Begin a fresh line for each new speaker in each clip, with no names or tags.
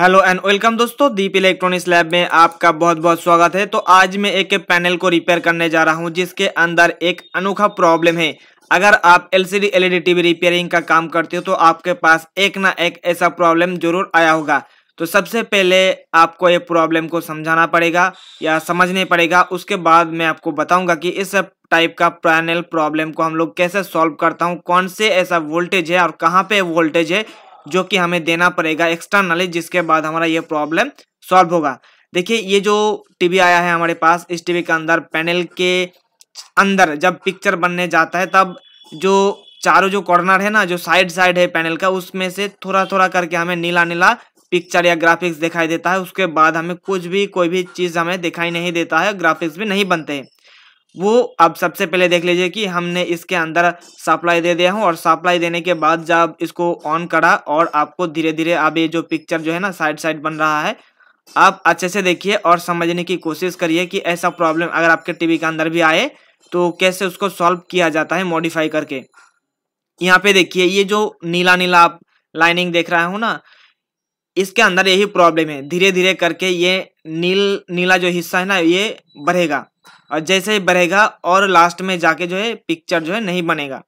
hello and welcome दोस्तों दीप electronics lab में आपका बहुत बहुत स्वागत है तो आज मैं एक पैनल को रिपेयर करने जा रहा हूं जिसके अंदर एक अनोखा प्रॉब्लम है अगर आप एलसीडी एलईडी टीवी रिपेयरिंग का काम करते हो तो आपके पास एक ना एक ऐसा प्रॉब्लम जरूर आया होगा तो सबसे पहले आपको ये प्रॉब्लम को समझाना पड़ेगा या समझने पड़ेगा उसके बाद मैं आपको बताऊंगा कि इस टाइप का पैनल प्रॉब्लम को हम लोग कैसे सॉल्व करता हूँ कौन से ऐसा वोल्टेज है और कहाँ पे वोल्टेज है जो कि हमें देना पड़ेगा एक्स्ट्रा नॉलेज जिसके बाद हमारा ये प्रॉब्लम सॉल्व होगा देखिए ये जो टीवी आया है हमारे पास इस टीवी के अंदर पैनल के अंदर जब पिक्चर बनने जाता है तब जो चारों जो कॉर्नर है ना जो साइड साइड है पैनल का उसमें से थोड़ा थोड़ा करके हमें नीला नीला पिक्चर या ग्राफिक्स दिखाई देता है उसके बाद हमें कुछ भी कोई भी चीज़ हमें दिखाई नहीं देता है ग्राफिक्स भी नहीं बनते हैं वो अब सबसे पहले देख लीजिए कि हमने इसके अंदर सप्लाई दे दिया हूँ और सप्लाई देने के बाद जब इसको ऑन करा और आपको धीरे धीरे अब ये जो पिक्चर जो है ना साइड साइड बन रहा है आप अच्छे से देखिए और समझने की कोशिश करिए कि ऐसा प्रॉब्लम अगर आपके टीवी के अंदर भी आए तो कैसे उसको सॉल्व किया जाता है मॉडिफाई करके यहाँ पे देखिए ये जो नीला नीला आप लाइनिंग देख रहा हूँ ना इसके अंदर यही प्रॉब्लम है धीरे धीरे करके ये नील नीला जो हिस्सा है ना ये बढ़ेगा और जैसे ही बढ़ेगा और लास्ट में जाके जो है पिक्चर जो है नहीं बनेगा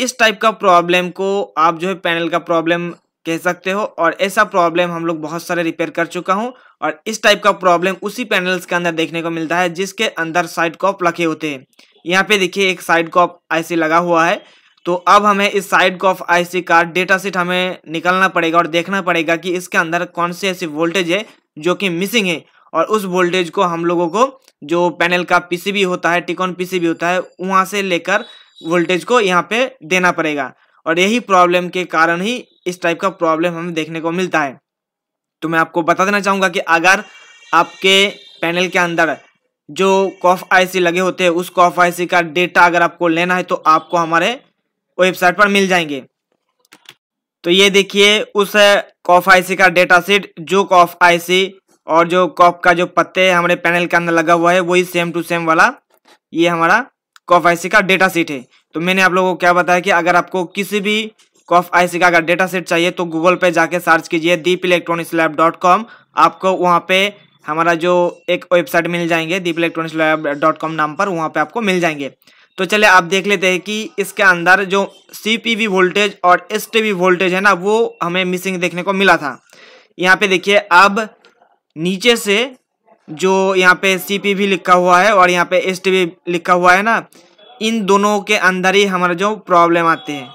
इस टाइप का प्रॉब्लम को आप जो है पैनल का प्रॉब्लम कह सकते हो और ऐसा प्रॉब्लम हम लोग बहुत सारे रिपेयर कर चुका हूँ और इस टाइप का प्रॉब्लम उसी पैनल्स के अंदर देखने को मिलता है जिसके अंदर साइड कॉप लगे होते हैं यहाँ पे देखिए एक साइड कॉप ऐसे लगा हुआ है तो अब हमें इस साइड को ऑफ आईसी का डेटा सेट हमें निकालना पड़ेगा और देखना पड़ेगा कि इसके अंदर कौन सी ऐसी वोल्टेज है जो कि मिसिंग है और उस वोल्टेज को हम लोगों को जो पैनल का पीसीबी होता है टिकॉन पीसीबी होता है वहां से लेकर वोल्टेज को यहाँ पे देना पड़ेगा और यही प्रॉब्लम के कारण ही इस टाइप का प्रॉब्लम हमें देखने को मिलता है तो मैं आपको बता देना चाहूँगा कि अगर आपके पैनल के अंदर जो कॉफ आईसी लगे होते हैं उस कॉफ आईसी का डेटा अगर आपको लेना है तो आपको हमारे वेबसाइट पर मिल जाएंगे तो ये देखिए उस कॉफ आईसी का डेटा सीट जो कॉफ आईसी और जो कॉफ का जो पत्ते हमारे पैनल के अंदर लगा हुआ है वही सेम टू सेम वाला ये हमारा कॉफ आईसी का डेटा सीट है तो मैंने आप लोगों को क्या बताया कि अगर आपको किसी भी कॉफ आईसी का अगर डेटा सेट चाहिए तो गूगल पे जाके सर्च कीजिए Deep electronics lab dot com आपको वहाँ पे हमारा जो एक वेबसाइट मिल जाएंगे Deep electronics lab dot com नाम पर वहाँ पे आपको मिल जाएंगे तो चले आप देख लेते हैं कि इसके अंदर जो सी वोल्टेज और एस वोल्टेज है ना वो हमें मिसिंग देखने को मिला था यहाँ पे देखिए अब नीचे से जो यहाँ पे सी लिखा हुआ है और यहाँ पे एस लिखा हुआ है ना इन दोनों के अंदर ही हमारा जो प्रॉब्लम आते हैं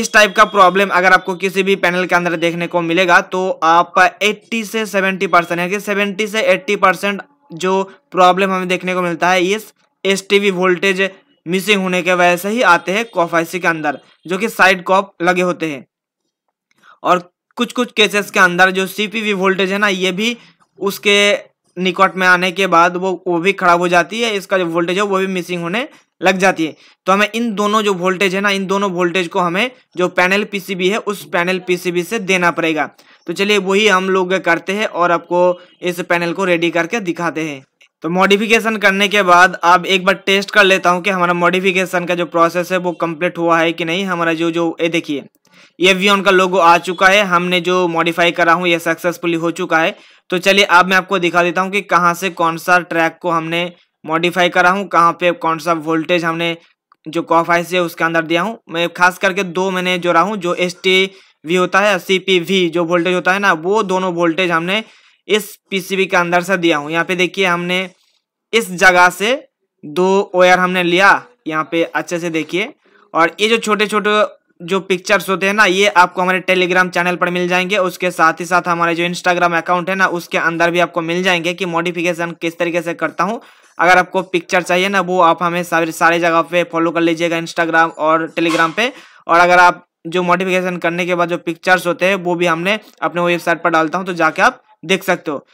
इस टाइप का प्रॉब्लम अगर आपको किसी भी पैनल के अंदर देखने को मिलेगा तो आप 80 से 70 परसेंट यानी कि 70 से 80 परसेंट जो प्रॉब्लम हमें देखने को मिलता है इस एस वोल्टेज मिसिंग होने के वजह से ही आते हैं कॉफाइसी के अंदर जो कि साइड कॉप लगे होते हैं और कुछ कुछ केसेस के अंदर जो सीपीवी वोल्टेज है ना ये भी उसके निकट में आने के बाद वो वो भी खराब हो जाती है इसका जो वोल्टेज है वो भी मिसिंग होने लग जाती है तो हमें इन दोनों जो वोल्टेज है ना इन दोनों वोल्टेज को हमें जो पैनल पीसीबी है उस पैनल पीसीबी से देना पड़ेगा तो चलिए वही हम लोग करते हैं और आपको इस पैनल को रेडी करके दिखाते हैं तो मॉडिफिकेशन करने के बाद आप एक बार टेस्ट कर लेता हूँ कि हमारा मॉडिफिकेशन का जो प्रोसेस है वो कम्प्लीट हुआ है कि नहीं हमारा जो जो ये देखिए ये भी उनका लोगो आ चुका है हमने जो मॉडिफाई करा हूँ ये सक्सेसफुली हो चुका है तो चलिए अब मैं आपको दिखा देता हूँ कि कहाँ से कौन सा ट्रैक को हमने मॉडिफाई करा हूँ कहाँ पे कौन सा वोल्टेज हमने जो कॉफ आइस है उसके अंदर दिया हूँ मैं खास करके दो मैंने जोड़ा हूँ जो एस टी वी होता है सी पी वी जो वोल्टेज होता है ना वो दोनों वोल्टेज हमने इस पीसीबी के अंदर से दिया हूँ यहाँ पे देखिए हमने इस जगह से दो ओयर हमने लिया यहाँ पे अच्छे से देखिए और ये जो छोटे छोटे जो पिक्चर्स होते हैं ना ये आपको हमारे टेलीग्राम चैनल पर मिल जाएंगे उसके साथ ही साथ हमारे जो इंस्टाग्राम अकाउंट है ना उसके अंदर भी आपको मिल जाएंगे कि मॉडिफिकेशन किस तरीके से करता हूँ अगर आपको पिक्चर चाहिए ना वो आप हमें सारे सारे जगह पे फॉलो कर लीजिएगा इंस्टाग्राम और टेलीग्राम पे और अगर आप जो मॉडिफिकेशन करने के बाद जो पिक्चर्स होते हैं वो भी हमने अपने वेबसाइट पर डालता हूँ तो जाके आप देख सकते हो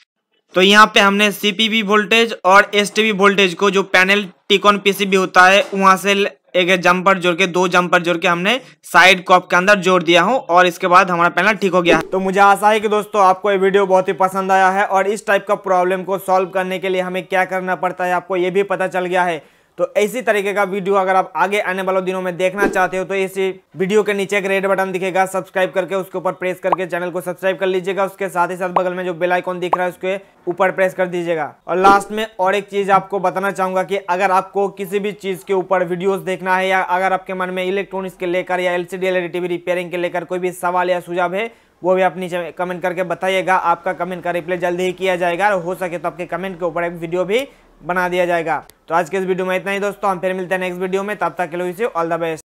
तो यहाँ पे हमने सीपीबी वोल्टेज और एसटीबी वोल्टेज को जो पैनल टिकॉन पीसीबी होता है वहां से एक जंपर जोड़ के दो जंपर जोड़ के हमने साइड कॉप के अंदर जोड़ दिया हूँ और इसके बाद हमारा पैनल ठीक हो गया तो मुझे आशा है कि दोस्तों आपको ये वीडियो बहुत ही पसंद आया है और इस टाइप का प्रॉब्लम को सॉल्व करने के लिए हमें क्या करना पड़ता है आपको ये भी पता चल गया है तो ऐसी तरीके का वीडियो अगर आप आगे आने वाले दिनों में देखना चाहते हो तो इसी वीडियो के नीचे एक रेड बटन दिखेगा सब्सक्राइब करके उसके ऊपर प्रेस करके चैनल को सब्सक्राइब कर लीजिएगा उसके साथ ही साथ बगल में जो बेल आइकॉन दिख रहा है उसके ऊपर प्रेस कर दीजिएगा और लास्ट में और एक चीज आपको बताना चाहूंगा कि अगर आपको किसी भी चीज के ऊपर वीडियो देखना है या अगर आपके मन में इलेक्ट्रॉनिक्स के लेकर या एलसीडी एलईडी टीवी रिपेयरिंग के लेकर कोई भी सवाल या सुझाव है वो भी आप नीचे कमेंट करके बताइएगा आपका कमेंट का रिप्लाई जल्दी ही किया जाएगा और हो सके तो आपके कमेंट के ऊपर एक वीडियो भी बना दिया जाएगा तो आज के इस वीडियो में इतना ही दोस्तों हम फिर मिलते हैं नेक्स्ट वीडियो में तब तक के लिए ऑल द बेस्ट